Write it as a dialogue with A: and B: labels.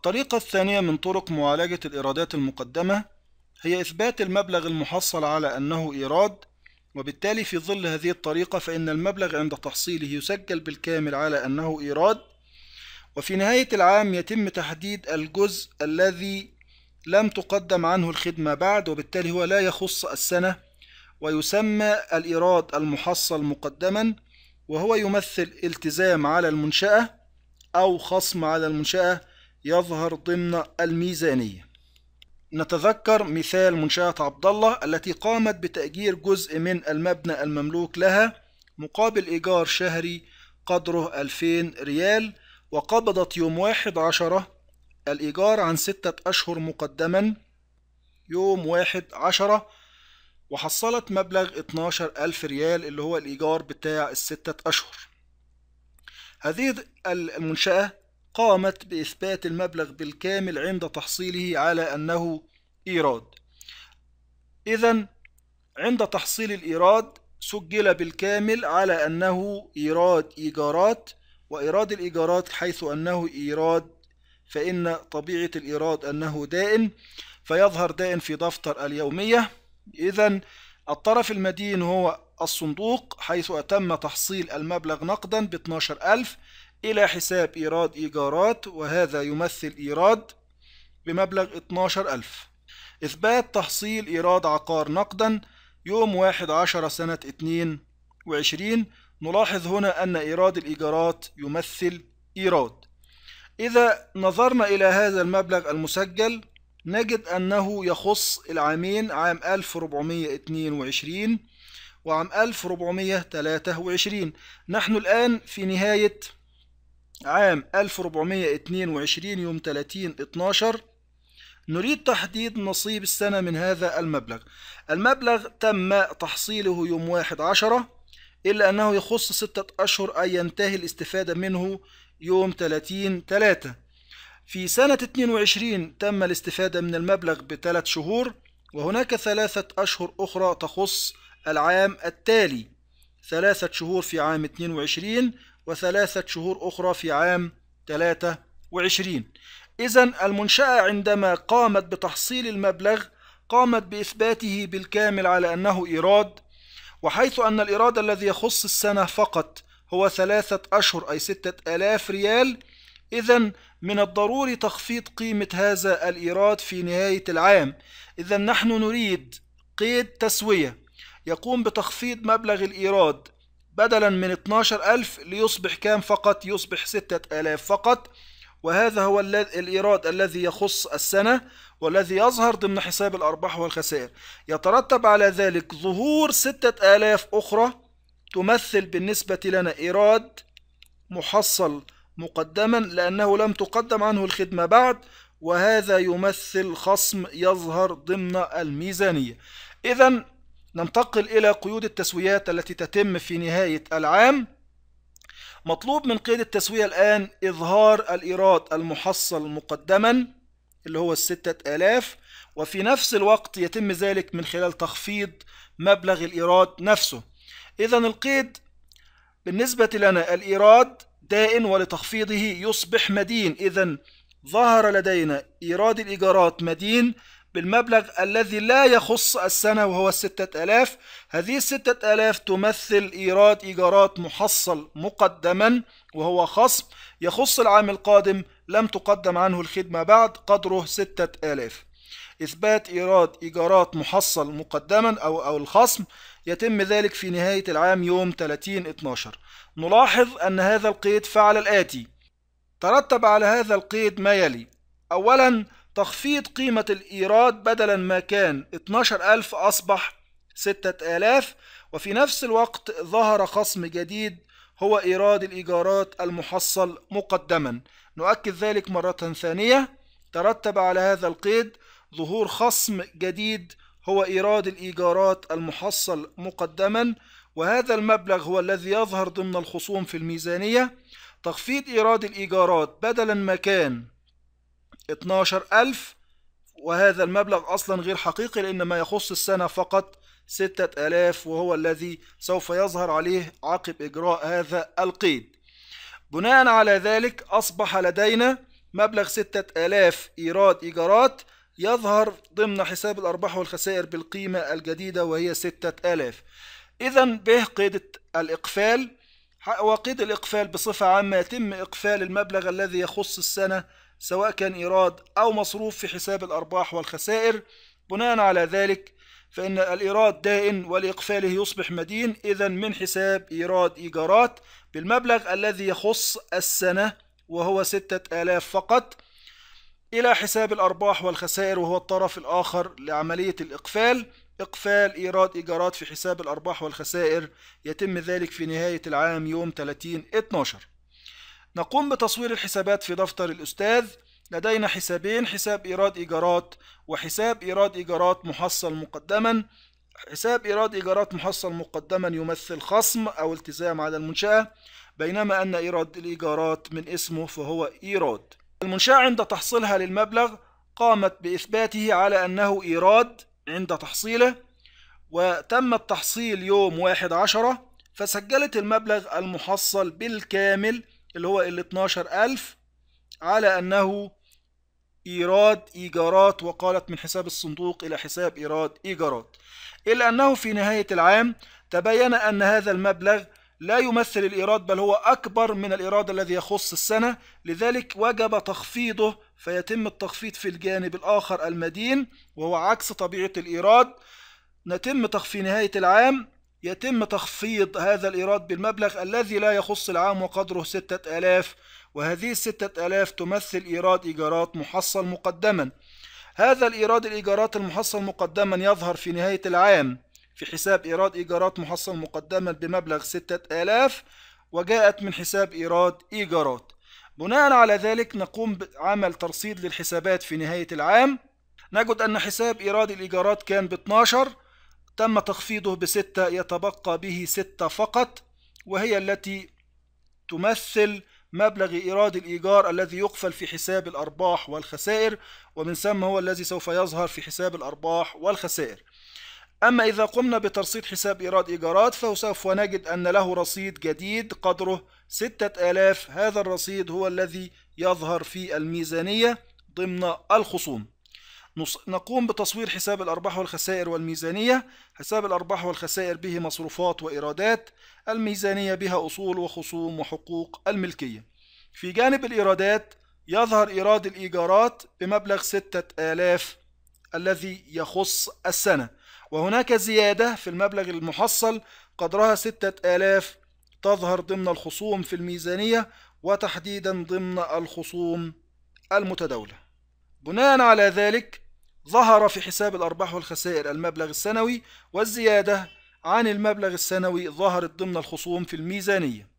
A: الطريقة الثانية من طرق معالجة الإيرادات المقدمة هي إثبات المبلغ المحصل على أنه إيراد وبالتالي في ظل هذه الطريقة فإن المبلغ عند تحصيله يسجل بالكامل على أنه إيراد وفي نهاية العام يتم تحديد الجزء الذي لم تقدم عنه الخدمة بعد وبالتالي هو لا يخص السنة ويسمى الإيراد المحصل مقدما وهو يمثل التزام على المنشأة أو خصم على المنشأة يظهر ضمن الميزانية نتذكر مثال منشأة عبد الله التي قامت بتأجير جزء من المبنى المملوك لها مقابل إيجار شهري قدره 2000 ريال وقبضت يوم واحد عشرة الإيجار عن ستة أشهر مقدما يوم واحد عشرة وحصلت مبلغ 12 ألف ريال اللي هو الإيجار بتاع الستة أشهر هذه المنشأة قامت بإثبات المبلغ بالكامل عند تحصيله على أنه إيراد إذا عند تحصيل الإيراد سجل بالكامل على أنه إيراد إيجارات وإيراد الإيجارات حيث أنه إيراد فإن طبيعة الإيراد أنه دائن فيظهر دائن في دفتر اليومية إذا الطرف المدين هو الصندوق حيث أتم تحصيل المبلغ نقدا ب 12000 إلى حساب إيراد إيجارات وهذا يمثل إيراد بمبلغ 12000 إثبات تحصيل إيراد عقار نقدا يوم 1 عشر سنة 22 نلاحظ هنا أن إيراد الإيجارات يمثل إيراد إذا نظرنا إلى هذا المبلغ المسجل نجد أنه يخص العامين عام 1422 وعام 1423 نحن الآن في نهاية عام 1422 يوم 30 12 نريد تحديد نصيب السنة من هذا المبلغ المبلغ تم تحصيله يوم 1 10 إلا أنه يخص ستة أشهر أي ينتهي الاستفادة منه يوم 30 3 في سنة 22 تم الاستفادة من المبلغ بثلاث شهور وهناك ثلاثة أشهر أخرى تخص العام التالي ثلاثة شهور في عام 22 وثلاثة شهور أخرى في عام 23 إذا المنشأة عندما قامت بتحصيل المبلغ قامت بإثباته بالكامل على أنه إيراد وحيث أن الإيراد الذي يخص السنة فقط هو ثلاثة أشهر أي ستة آلاف ريال إذا من الضروري تخفيض قيمة هذا الإيراد في نهاية العام إذا نحن نريد قيد تسوية يقوم بتخفيض مبلغ الإيراد بدلا من 12000 ليصبح كام فقط يصبح 6000 فقط وهذا هو الإيراد الذي يخص السنة والذي يظهر ضمن حساب الأرباح والخسائر يترتب على ذلك ظهور 6000 أخرى تمثل بالنسبة لنا إيراد محصل مقدما لأنه لم تقدم عنه الخدمة بعد وهذا يمثل خصم يظهر ضمن الميزانية إذا ننتقل إلى قيود التسويات التي تتم في نهاية العام مطلوب من قيد التسوية الآن إظهار الإيراد المحصل مقدما اللي هو الستة آلاف وفي نفس الوقت يتم ذلك من خلال تخفيض مبلغ الإيراد نفسه إذا القيد بالنسبة لنا الإيراد دائن ولتخفيضه يصبح مدين إذا ظهر لدينا إيراد الإيجارات مدين بالمبلغ الذي لا يخص السنة وهو الستة ألاف هذه الستة ألاف تمثل إيراد إيجارات محصل مقدما وهو خصم يخص العام القادم لم تقدم عنه الخدمة بعد قدره ستة ألاف إثبات إيراد إيجارات محصل مقدما أو أو الخصم يتم ذلك في نهاية العام يوم 30 12 نلاحظ أن هذا القيد فعل الآتي ترتب على هذا القيد ما يلي أولا تخفيض قيمة الإيراد بدلا ما كان 12000 أصبح 6000 وفي نفس الوقت ظهر خصم جديد هو إيراد الإيجارات المحصل مقدما نؤكد ذلك مرة ثانية ترتب على هذا القيد ظهور خصم جديد هو إيراد الإيجارات المحصل مقدما وهذا المبلغ هو الذي يظهر ضمن الخصوم في الميزانية تخفيض إيراد الإيجارات بدلا ما كان 12000 وهذا المبلغ أصلا غير حقيقي لأن ما يخص السنة فقط 6000 وهو الذي سوف يظهر عليه عقب إجراء هذا القيد بناء على ذلك أصبح لدينا مبلغ 6000 إيراد إيجارات يظهر ضمن حساب الأرباح والخسائر بالقيمة الجديدة وهي 6000 إذا به قيد الإقفال وقيد الإقفال بصفة عامة يتم إقفال المبلغ الذي يخص السنة سواء كان إيراد أو مصروف في حساب الأرباح والخسائر بناء على ذلك فإن الإيراد دائن ولإقفاله يصبح مدين إذا من حساب إيراد إيجارات بالمبلغ الذي يخص السنة وهو ستة آلاف فقط إلى حساب الأرباح والخسائر وهو الطرف الآخر لعملية الإقفال إقفال إيراد إيجارات في حساب الأرباح والخسائر يتم ذلك في نهاية العام يوم 30 12 نقوم بتصوير الحسابات في دفتر الأستاذ لدينا حسابين حساب إيراد إيجارات وحساب إيراد إيجارات محصل مقدما حساب إيراد إيجارات محصل مقدما يمثل خصم أو التزام على المنشأة بينما أن إيراد الإيجارات من اسمه فهو إيراد المنشأة عند تحصيلها للمبلغ قامت بإثباته على أنه إيراد عند تحصيله وتم التحصيل يوم واحد عشرة فسجلت المبلغ المحصل بالكامل اللي هو ال 12000 على أنه إيراد إيجارات وقالت من حساب الصندوق إلى حساب إيراد إيجارات إلا أنه في نهاية العام تبين أن هذا المبلغ لا يمثل الإيراد بل هو أكبر من الإيراد الذي يخص السنة لذلك وجب تخفيضه فيتم التخفيض في الجانب الآخر المدين وهو عكس طبيعة الإيراد نتم تخفيض نهاية العام يتم تخفيض هذا الإيراد بالمبلغ الذي لا يخص العام وقدره 6000 وهذه 6000 تمثل إيراد إيجارات محصل مقدما هذا الإيراد الإيجارات المحصل مقدما يظهر في نهاية العام في حساب إيراد إيجارات محصل مقدما بمبلغ 6000 وجاءت من حساب إيراد إيجارات بناء على ذلك نقوم بعمل ترصيد للحسابات في نهاية العام نجد أن حساب إيراد الإيجارات كان ب 12 تم تخفيضه بستة يتبقى به ستة فقط وهي التي تمثل مبلغ إيراد الإيجار الذي يقفل في حساب الأرباح والخسائر ومن ثم هو الذي سوف يظهر في حساب الأرباح والخسائر أما إذا قمنا بترصيد حساب إيراد إيجارات فسوف نجد أن له رصيد جديد قدره 6000 هذا الرصيد هو الذي يظهر في الميزانية ضمن الخصوم نقوم بتصوير حساب الأرباح والخسائر والميزانية حساب الأرباح والخسائر به مصروفات وإيرادات الميزانية بها أصول وخصوم وحقوق الملكية في جانب الإيرادات يظهر إيراد الإيجارات بمبلغ ستة آلاف الذي يخص السنة وهناك زيادة في المبلغ المحصل قدرها ستة آلاف تظهر ضمن الخصوم في الميزانية وتحديدا ضمن الخصوم المتداولة بناء على ذلك ظهر في حساب الأرباح والخسائر المبلغ السنوي والزيادة عن المبلغ السنوي ظهرت ضمن الخصوم في الميزانية